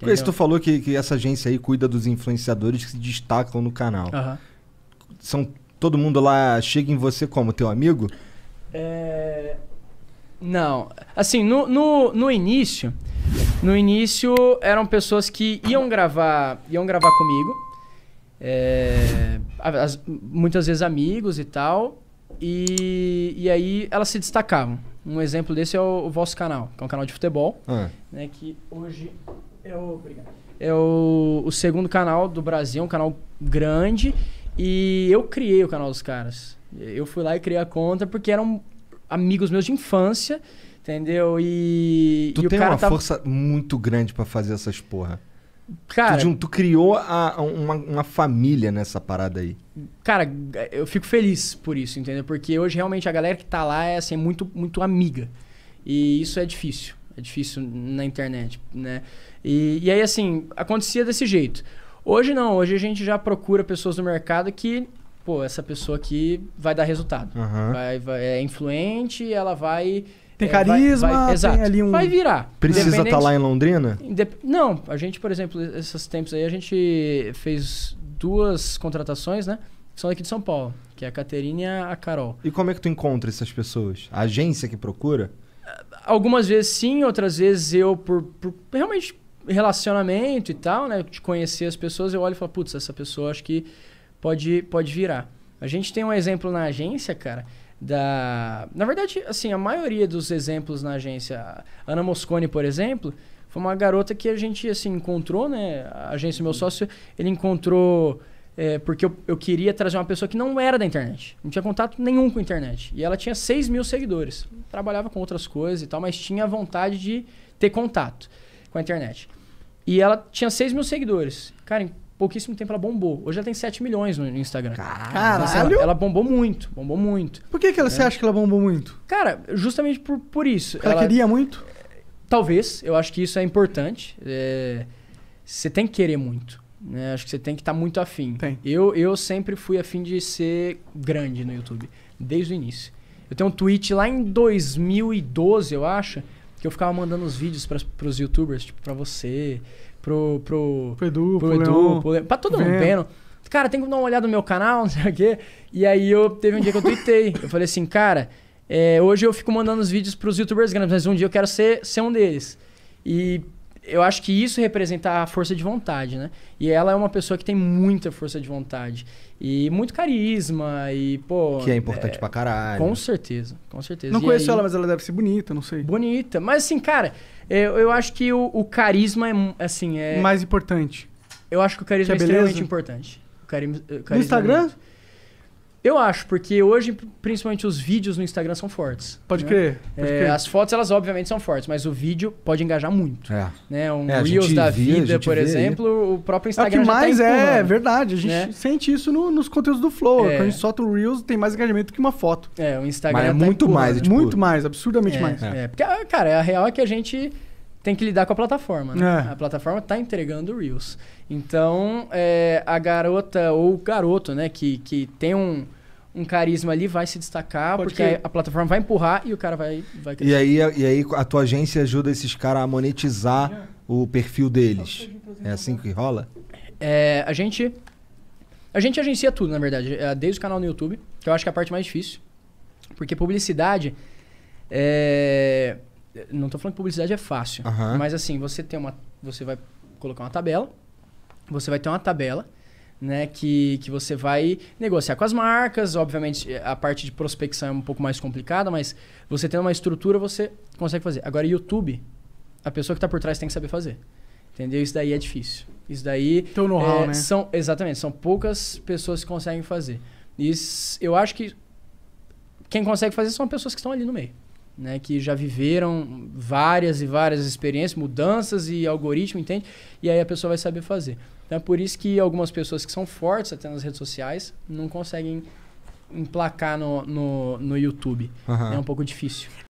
Entendeu? Porque tu falou que, que essa agência aí cuida dos influenciadores que se destacam no canal. Uhum. São todo mundo lá chega em você como teu amigo? É... Não, assim no, no, no início, no início eram pessoas que iam gravar, iam gravar comigo, é, as, muitas vezes amigos e tal, e, e aí elas se destacavam. Um exemplo desse é o, o vosso canal, que é um canal de futebol, ah. né, que hoje é o, é o, o segundo canal do Brasil, um canal grande. E eu criei o canal dos caras. Eu fui lá e criei a conta porque eram amigos meus de infância, entendeu? E. Tu e tem uma tava... força muito grande para fazer essas porra. Cara, tu, tu criou a, uma, uma, família nessa parada aí. Cara, eu fico feliz por isso, entendeu? Porque hoje realmente a galera que tá lá é assim, muito, muito amiga. E isso é difícil. É difícil na internet, né? E, e aí, assim, acontecia desse jeito. Hoje não, hoje a gente já procura pessoas no mercado que, pô, essa pessoa aqui vai dar resultado. Uhum. Vai, vai, é influente, ela vai. Tem é, carisma, vai, vai, exato, tem ali um. Vai virar. Precisa estar tá lá em Londrina? Indep... Não, a gente, por exemplo, esses tempos aí, a gente fez duas contratações, né? Que são daqui de São Paulo, que é a Caterina e a Carol. E como é que tu encontra essas pessoas? A agência que procura? Algumas vezes sim, outras vezes eu, por, por realmente relacionamento e tal, né? De conhecer as pessoas, eu olho e falo, putz, essa pessoa acho que pode, pode virar. A gente tem um exemplo na agência, cara, da... Na verdade, assim, a maioria dos exemplos na agência, Ana Moscone, por exemplo, foi uma garota que a gente, assim, encontrou, né? A agência, meu uhum. sócio, ele encontrou é, porque eu, eu, queria trazer uma pessoa que não era da internet. Não tinha contato nenhum com a internet. E ela tinha 6 mil seguidores. Trabalhava com outras coisas e tal, mas tinha vontade de ter contato com a internet. E ela tinha 6 mil seguidores. Cara, em pouquíssimo tempo ela bombou. Hoje ela tem 7 milhões no Instagram. Caralho! ela, ela, bombou muito, bombou muito. Por que, que ela, é. você acha que ela bombou muito? Cara, justamente por, por isso. Ela, ela, queria muito? Talvez. Eu acho que isso é importante. É, você tem que querer muito. Né? Acho que você tem que estar tá muito afim. Tem. Eu, eu sempre fui afim de ser grande no YouTube, desde o início. Eu tenho um tweet lá em 2012, eu acho, que eu ficava mandando os vídeos para os youtubers, tipo, pra você, pro, pro, pro Edu, pro, pro, Edu, pra todo mundo vendo. Cara, tem que dar uma olhada no meu canal, não sei o quê. E aí eu teve um dia que eu tweetei. eu falei assim, cara, é, hoje eu fico mandando os vídeos pros youtubers grandes, mas um dia eu quero ser, ser um deles. E eu acho que isso representa a força de vontade, né? E ela é uma pessoa que tem muita força de vontade. E muito carisma, e, pô. Que é importante é, pra caralho. Com certeza, com certeza. Não e conheço aí, ela, mas ela deve ser bonita, não sei. Bonita. Mas, assim, cara, eu, eu acho que o, o carisma é, assim, é. Mais importante. Eu acho que o carisma que é, é extremamente importante. O carisma, o carisma no é Instagram? É muito... Eu acho, porque hoje, principalmente os vídeos no Instagram são fortes. Pode né? crer. Pode é, crer. As fotos, elas obviamente são fortes, mas o vídeo pode engajar muito. É. Né? Um é, Reels da vê, vida, por vê, exemplo, o próprio Instagram. É o que tá mais tá é, verdade. A gente né? sente isso no, nos conteúdos do Flow. É. Quando a gente solta o Reels, tem mais engajamento que uma foto. É, o Instagram. Mas é tá muito mais, é tipo... Muito mais, absurdamente mais. É, porque, ah, cara, a real é que a gente tem que lidar com a plataforma, né? É. A plataforma está entregando Reels. Então, é, a garota ou o garoto, né, que, que tem um, um carisma ali vai se destacar, Pode porque a, plataforma vai empurrar e o cara vai, vai crescer. E aí, e aí a tua agência ajuda esses caras a monetizar o perfil deles. É assim que rola? É, a gente. A gente agencia tudo, na verdade. É, desde o canal no YouTube, que eu acho que é a parte mais difícil. Porque publicidade. É, não estou falando que publicidade é fácil. Uhum. Mas assim, você tem uma. Você vai colocar uma tabela. Você vai ter uma tabela. Né, que, que você vai negociar com as marcas. Obviamente, a parte de prospecção é um pouco mais complicada, mas você tendo uma estrutura, você consegue fazer. Agora, YouTube, a pessoa que está por trás tem que saber fazer. Entendeu? Isso daí é difícil. Isso daí. Teu é, né? São, exatamente, são poucas pessoas que conseguem fazer. Isso, eu acho que quem consegue fazer são pessoas que estão ali no meio né, que já viveram várias e várias experiências, mudanças e algoritmo, entende? E aí a pessoa vai saber fazer. Então é por isso que algumas pessoas que são fortes até nas redes sociais não conseguem emplacar no, no, no YouTube. Uhum. É um pouco difícil.